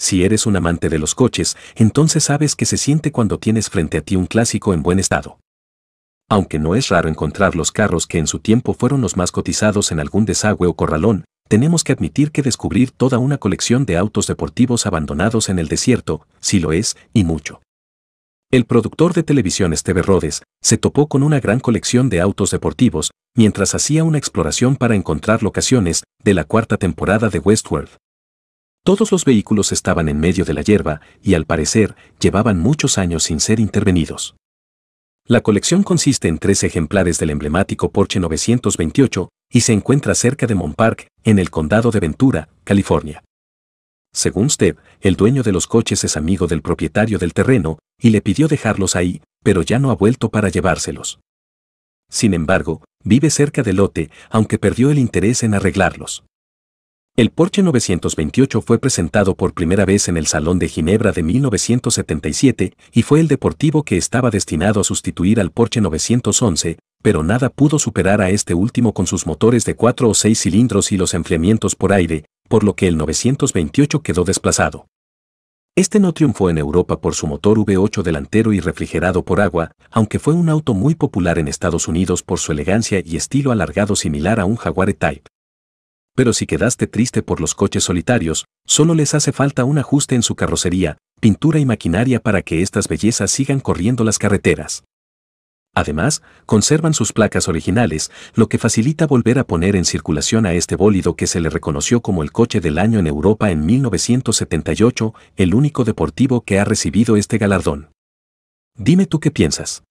Si eres un amante de los coches, entonces sabes que se siente cuando tienes frente a ti un clásico en buen estado. Aunque no es raro encontrar los carros que en su tiempo fueron los más cotizados en algún desagüe o corralón, tenemos que admitir que descubrir toda una colección de autos deportivos abandonados en el desierto, sí lo es, y mucho. El productor de televisión Steve Rhodes se topó con una gran colección de autos deportivos mientras hacía una exploración para encontrar locaciones de la cuarta temporada de Westworld. Todos los vehículos estaban en medio de la hierba y al parecer llevaban muchos años sin ser intervenidos. La colección consiste en tres ejemplares del emblemático Porsche 928 y se encuentra cerca de Montpark, en el condado de Ventura, California. Según Steve, el dueño de los coches es amigo del propietario del terreno y le pidió dejarlos ahí, pero ya no ha vuelto para llevárselos. Sin embargo, vive cerca del lote, aunque perdió el interés en arreglarlos. El Porsche 928 fue presentado por primera vez en el Salón de Ginebra de 1977 y fue el deportivo que estaba destinado a sustituir al Porsche 911, pero nada pudo superar a este último con sus motores de 4 o 6 cilindros y los enfriamientos por aire, por lo que el 928 quedó desplazado. Este no triunfó en Europa por su motor V8 delantero y refrigerado por agua, aunque fue un auto muy popular en Estados Unidos por su elegancia y estilo alargado similar a un Jaguar Type pero si quedaste triste por los coches solitarios, solo les hace falta un ajuste en su carrocería, pintura y maquinaria para que estas bellezas sigan corriendo las carreteras. Además, conservan sus placas originales, lo que facilita volver a poner en circulación a este bólido que se le reconoció como el coche del año en Europa en 1978, el único deportivo que ha recibido este galardón. Dime tú qué piensas.